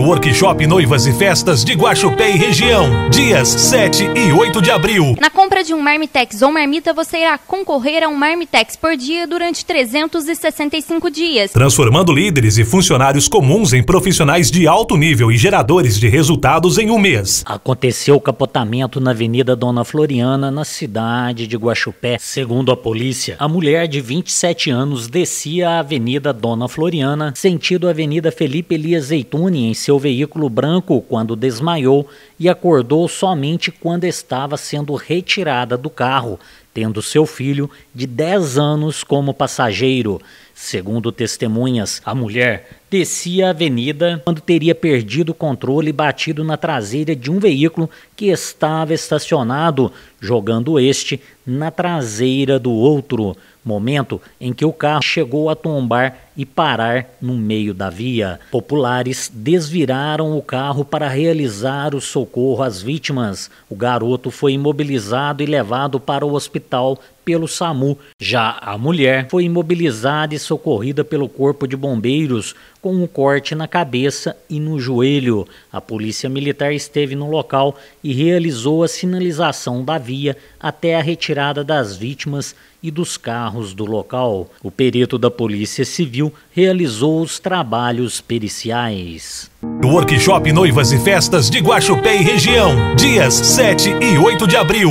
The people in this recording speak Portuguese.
Workshop Noivas e Festas de Guaxupé e região, dias 7 e 8 de abril. Na compra de um Marmitex ou marmita, você irá concorrer a um Marmitex por dia durante 365 dias, transformando líderes e funcionários comuns em profissionais de alto nível e geradores de resultados em um mês. Aconteceu o capotamento na Avenida Dona Floriana, na cidade de Guaxupé. Segundo a polícia, a mulher de 27 anos descia a Avenida Dona Floriana, sentido a Avenida Felipe Elias Zeituni, em seu seu veículo branco quando desmaiou e acordou somente quando estava sendo retirada do carro, tendo seu filho de 10 anos como passageiro. Segundo testemunhas, a mulher descia a avenida quando teria perdido o controle e batido na traseira de um veículo que estava estacionado, jogando este na traseira do outro, momento em que o carro chegou a tombar e parar no meio da via. Populares desviraram o carro para realizar o socorro às vítimas. O garoto foi imobilizado e levado para o hospital hospital pelo SAMU. Já a mulher foi imobilizada e socorrida pelo Corpo de Bombeiros com um corte na cabeça e no joelho. A Polícia Militar esteve no local e realizou a sinalização da via até a retirada das vítimas e dos carros do local. O perito da Polícia Civil realizou os trabalhos periciais. Workshop Noivas e Festas de Guaxupé e região, dias 7 e 8 de abril.